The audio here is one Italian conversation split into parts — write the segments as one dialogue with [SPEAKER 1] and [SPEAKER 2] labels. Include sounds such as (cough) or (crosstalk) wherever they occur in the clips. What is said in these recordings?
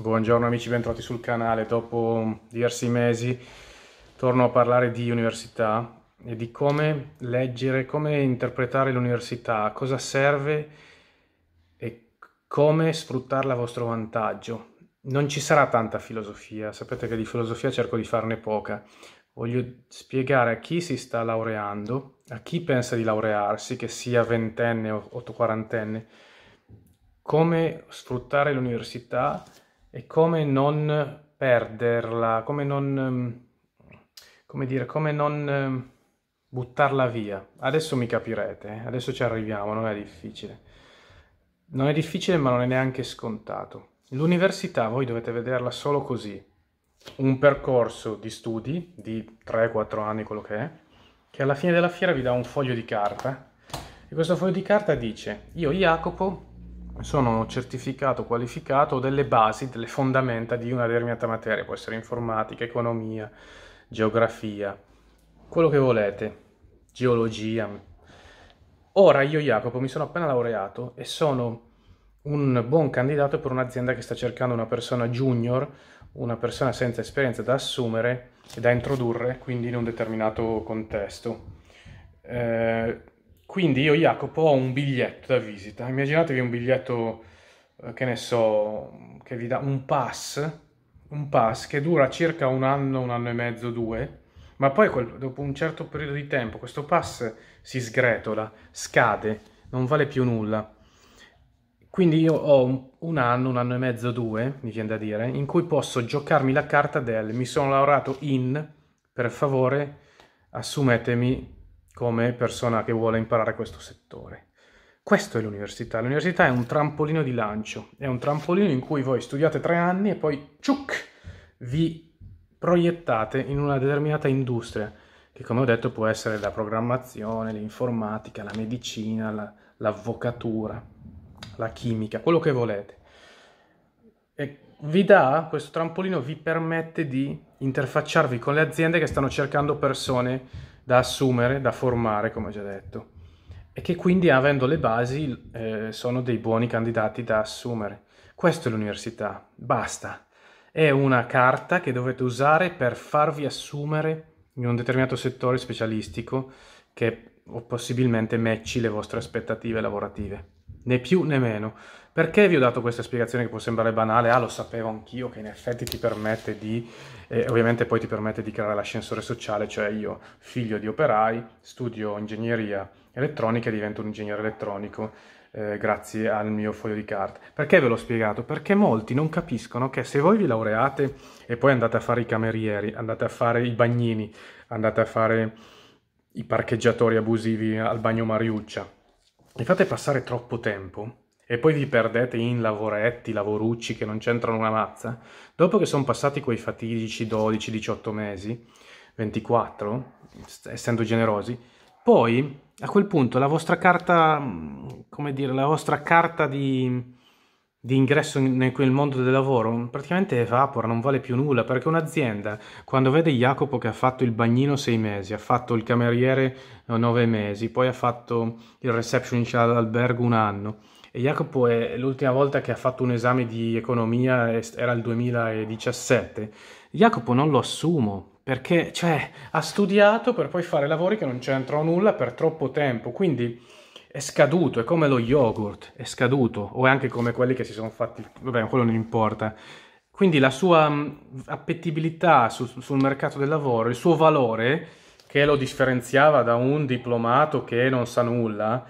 [SPEAKER 1] Buongiorno amici, bentornati sul canale. Dopo diversi mesi torno a parlare di università e di come leggere, come interpretare l'università, cosa serve e come sfruttarla a vostro vantaggio. Non ci sarà tanta filosofia, sapete che di filosofia cerco di farne poca. Voglio spiegare a chi si sta laureando, a chi pensa di laurearsi, che sia ventenne o quarantenne, come sfruttare l'università e come non perderla, come non, ehm, come dire, come non ehm, buttarla via. Adesso mi capirete, eh. adesso ci arriviamo, non è difficile. Non è difficile ma non è neanche scontato. L'università voi dovete vederla solo così, un percorso di studi di 3-4 anni, quello che è, che alla fine della fiera vi dà un foglio di carta e questo foglio di carta dice io Jacopo sono certificato, qualificato ho delle basi, delle fondamenta di una determinata materia, può essere informatica, economia, geografia, quello che volete, geologia. Ora io Jacopo mi sono appena laureato e sono un buon candidato per un'azienda che sta cercando una persona junior, una persona senza esperienza da assumere e da introdurre quindi in un determinato contesto. Eh, quindi io, Jacopo, ho un biglietto da visita. Immaginatevi un biglietto, eh, che ne so, che vi dà un pass, un pass che dura circa un anno, un anno e mezzo, due, ma poi quel, dopo un certo periodo di tempo questo pass si sgretola, scade, non vale più nulla. Quindi io ho un, un anno, un anno e mezzo, due, mi viene da dire, in cui posso giocarmi la carta del mi sono laureato in, per favore, assumetemi come persona che vuole imparare questo settore. Questo è l'università. L'università è un trampolino di lancio, è un trampolino in cui voi studiate tre anni e poi ciuc, vi proiettate in una determinata industria, che come ho detto può essere la programmazione, l'informatica, la medicina, la, l'avvocatura, la chimica, quello che volete. E vi dà, questo trampolino vi permette di interfacciarvi con le aziende che stanno cercando persone da assumere, da formare, come ho già detto, e che quindi avendo le basi eh, sono dei buoni candidati da assumere. Questo è l'università, basta. È una carta che dovete usare per farvi assumere in un determinato settore specialistico che possibilmente matchi le vostre aspettative lavorative, né più né meno. Perché vi ho dato questa spiegazione che può sembrare banale? Ah, lo sapevo anch'io, che in effetti ti permette di, eh, ovviamente poi ti permette di creare l'ascensore sociale, cioè io, figlio di operai, studio ingegneria elettronica e divento un ingegnere elettronico eh, grazie al mio foglio di carta. Perché ve l'ho spiegato? Perché molti non capiscono che se voi vi laureate e poi andate a fare i camerieri, andate a fare i bagnini, andate a fare i parcheggiatori abusivi al bagno Mariuccia, vi fate passare troppo tempo e poi vi perdete in lavoretti, lavorucci che non c'entrano una mazza, dopo che sono passati quei fatidici 12, 18 mesi, 24, essendo generosi, poi a quel punto la vostra carta, come dire, la vostra carta di, di ingresso in mondo del lavoro praticamente evapora, non vale più nulla perché un'azienda quando vede Jacopo che ha fatto il bagnino sei mesi, ha fatto il cameriere nove mesi, poi ha fatto il receptionist all'albergo un anno e Jacopo è l'ultima volta che ha fatto un esame di economia era il 2017. Jacopo non lo assumo perché cioè, ha studiato per poi fare lavori che non c'entrano nulla per troppo tempo, quindi è scaduto, è come lo yogurt, è scaduto, o è anche come quelli che si sono fatti, vabbè, quello non importa. Quindi la sua mm, appetibilità su, sul mercato del lavoro, il suo valore, che lo differenziava da un diplomato che non sa nulla,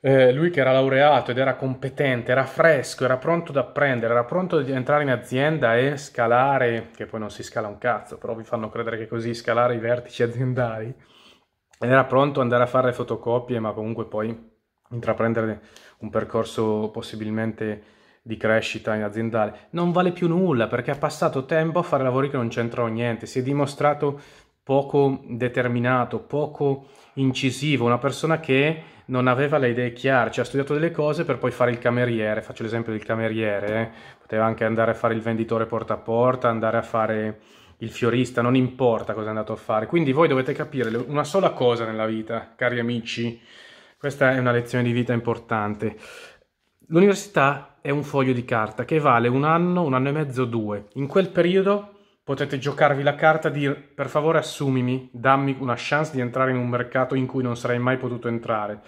[SPEAKER 1] eh, lui che era laureato ed era competente, era fresco, era pronto ad apprendere, era pronto ad entrare in azienda e scalare, che poi non si scala un cazzo, però vi fanno credere che così scalare i vertici (laughs) aziendali, ed era pronto ad andare a fare le fotocopie, ma comunque poi intraprendere un percorso possibilmente di crescita in aziendale, non vale più nulla perché ha passato tempo a fare lavori che non c'entrano niente, si è dimostrato poco determinato, poco incisivo, una persona che non aveva le idee chiare, cioè ha studiato delle cose per poi fare il cameriere, faccio l'esempio del cameriere, eh. poteva anche andare a fare il venditore porta a porta, andare a fare il fiorista, non importa cosa è andato a fare. Quindi voi dovete capire una sola cosa nella vita, cari amici, questa è una lezione di vita importante. L'università è un foglio di carta che vale un anno, un anno e mezzo, due. In quel periodo potete giocarvi la carta di per favore assumimi, dammi una chance di entrare in un mercato in cui non sarei mai potuto entrare.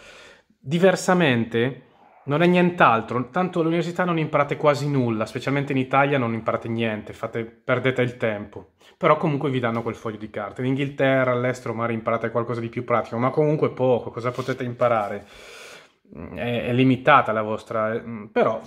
[SPEAKER 1] Diversamente non è nient'altro, tanto all'università non imparate quasi nulla, specialmente in Italia non imparate niente, fate, perdete il tempo. Però comunque vi danno quel foglio di carta. In Inghilterra, all'estero magari imparate qualcosa di più pratico, ma comunque poco, cosa potete imparare? Mm, è, è limitata la vostra... Eh, però...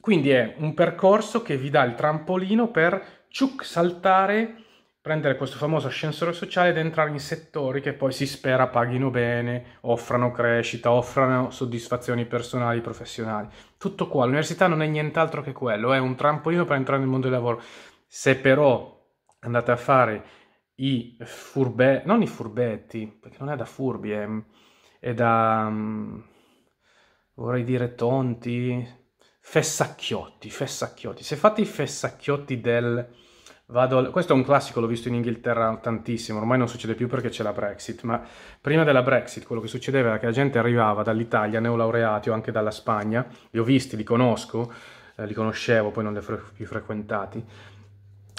[SPEAKER 1] Quindi è un percorso che vi dà il trampolino per ciuc, saltare, prendere questo famoso ascensore sociale ed entrare in settori che poi si spera paghino bene, offrano crescita, offrano soddisfazioni personali, professionali. Tutto qua, l'università non è nient'altro che quello, è un trampolino per entrare nel mondo del lavoro. Se però andate a fare i furbetti, non i furbetti, perché non è da furbi, è, è da, um, vorrei dire, tonti, Fessacchiotti, fessacchiotti. Se fate i fessacchiotti del... Vado... Questo è un classico, l'ho visto in Inghilterra tantissimo, ormai non succede più perché c'è la Brexit, ma prima della Brexit quello che succedeva era che la gente arrivava dall'Italia, neolaureati o anche dalla Spagna, li ho visti, li conosco, eh, li conoscevo, poi non li ho fre più frequentati,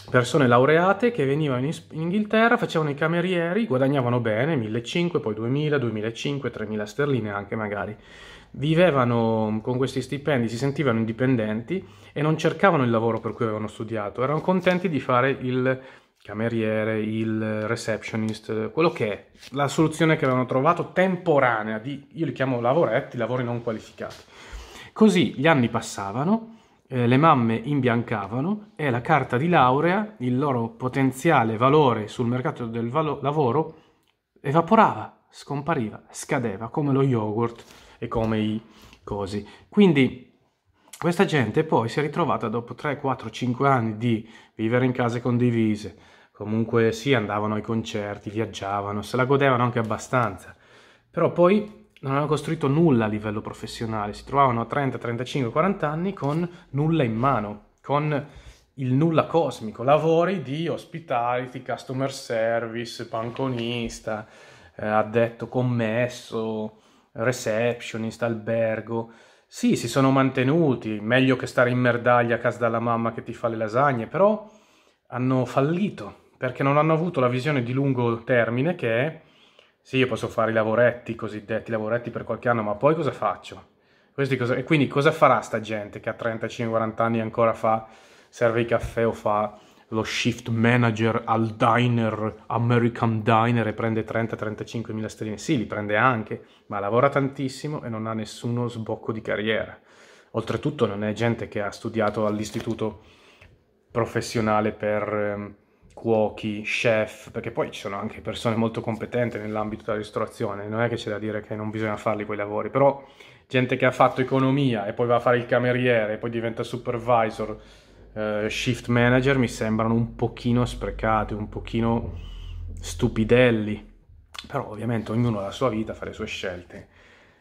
[SPEAKER 1] persone laureate che venivano in, in, Inghilterra, facevano i camerieri, guadagnavano bene, 1.500, poi 2.000, 2.500, 3.000 sterline anche magari vivevano con questi stipendi, si sentivano indipendenti e non cercavano il lavoro per cui avevano studiato, erano contenti di fare il cameriere, il receptionist, quello che è, la soluzione che avevano trovato temporanea di, io li chiamo lavoretti, lavori non qualificati. Così gli anni passavano, eh, le mamme imbiancavano e la carta di laurea, il loro potenziale valore sul mercato del valo- lavoro, evaporava, scompariva, scadeva come lo yogurt e come i cosi. Quindi questa gente poi si è ritrovata dopo 3, 4, 5 anni di vivere in case condivise, comunque sì, andavano ai concerti, viaggiavano, se la godevano anche abbastanza, però poi non hanno costruito nulla a livello professionale, si trovavano a 30, 35, 40 anni con nulla in mano, con il nulla cosmico, lavori di hospitality, customer service, panconista, eh, addetto commesso, receptionist, albergo. Sì, si sono mantenuti, meglio che stare in merdaglia a casa dalla mamma che ti fa le lasagne, però hanno fallito perché non hanno avuto la visione di lungo termine che è sì, io posso fare i lavoretti i cosiddetti, lavoretti per qualche anno, ma poi cosa faccio? Cosa, e quindi cosa farà sta gente che a 35-40 anni ancora fa, serve il caffè o fa lo shift manager al diner, American Diner, e prende 30-35 mila sterline. Sì, li prende anche, ma lavora tantissimo e non ha nessuno sbocco di carriera. Oltretutto non è gente che ha studiato all'istituto professionale per ehm, cuochi, chef, perché poi ci sono anche persone molto competenti nell'ambito della ristorazione, non è che c'è da dire che non bisogna farli quei lavori, però gente che ha fatto economia e poi va a fare il cameriere e poi diventa supervisor uh, shift manager mi sembrano un pochino sprecati, un pochino stupidelli, però ovviamente ognuno ha la sua vita, fa le sue scelte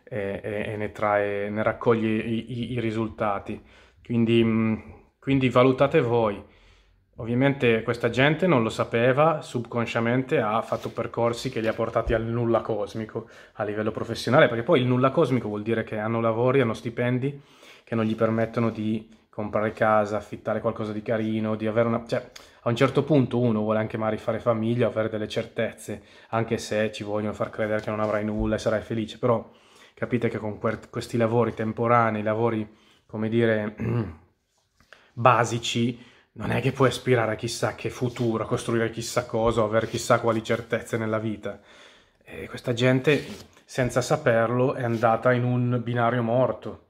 [SPEAKER 1] e, e, e ne, trae, ne, raccoglie i, i, i risultati. Quindi, mm, quindi valutate voi. Ovviamente questa gente non lo sapeva, subconsciamente ha fatto percorsi che li ha portati al nulla cosmico a livello professionale, perché poi il nulla cosmico vuol dire che hanno lavori, hanno stipendi che non gli permettono di comprare casa, affittare qualcosa di carino, di avere una... Cioè, a un certo punto uno vuole anche magari fare famiglia, avere delle certezze, anche se ci vogliono far credere che non avrai nulla e sarai felice, però capite che con questi lavori temporanei, lavori, come dire, (clears throat) basici, non è che puoi aspirare a chissà che futuro, a costruire chissà cosa, o avere chissà quali certezze nella vita. E questa gente, senza saperlo, è andata in un binario morto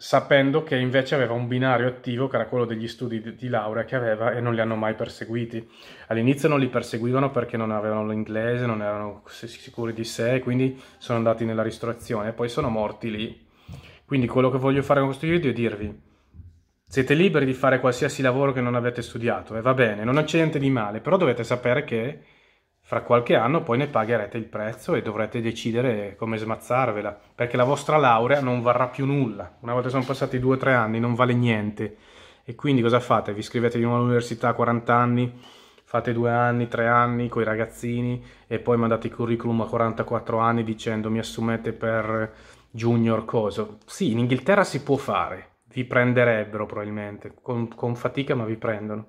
[SPEAKER 1] sapendo che invece aveva un binario attivo che era quello degli studi di, laurea che aveva e non li hanno mai perseguiti. All'inizio non li perseguivano perché non avevano l'inglese, non erano sicuri di sé, quindi sono andati nella ristorazione e poi sono morti lì. Quindi quello che voglio fare con questo video è dirvi siete liberi di fare qualsiasi lavoro che non avete studiato e va bene, non c'è niente di male, però dovete sapere che fra qualche anno poi ne pagherete il prezzo e dovrete decidere come smazzarvela, perché la vostra laurea non varrà più nulla. Una volta sono passati 2-3 anni, non vale niente. E quindi cosa fate? Vi iscrivete di nuovo all'università a 40 anni, fate 2 anni, 3 anni con i ragazzini e poi mandate il curriculum a 44 anni dicendo mi assumete per junior coso. Sì, in Inghilterra si può fare, vi prenderebbero probabilmente, con, con fatica ma vi prendono.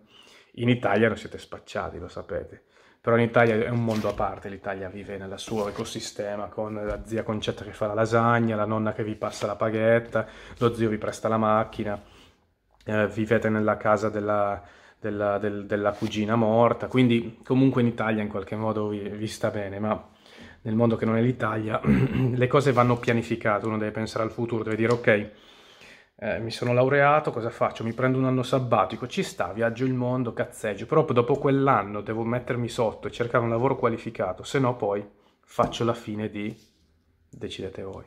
[SPEAKER 1] In Italia non siete spacciati, lo sapete però in Italia è un mondo a parte, l'Italia vive nel suo ecosistema con la zia Concetta che fa la lasagna, la nonna che vi passa la paghetta, lo zio vi presta la macchina, eh, vivete nella casa della, della, del, della, cugina morta, quindi comunque in Italia in qualche modo vi, vi sta bene, ma nel mondo che non è l'Italia (clears throat) le cose vanno pianificate, uno deve pensare al futuro, deve dire ok, eh, mi sono laureato, cosa faccio? Mi prendo un anno sabbatico, ci sta, viaggio il mondo, cazzeggio, però dopo quell'anno devo mettermi sotto e cercare un lavoro qualificato, se no poi faccio la fine di decidete voi.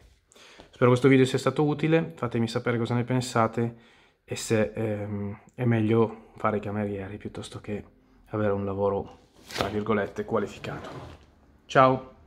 [SPEAKER 1] Spero questo video sia stato utile, fatemi sapere cosa ne pensate e se ehm, è meglio fare camerieri piuttosto che avere un lavoro, tra virgolette, qualificato. Ciao!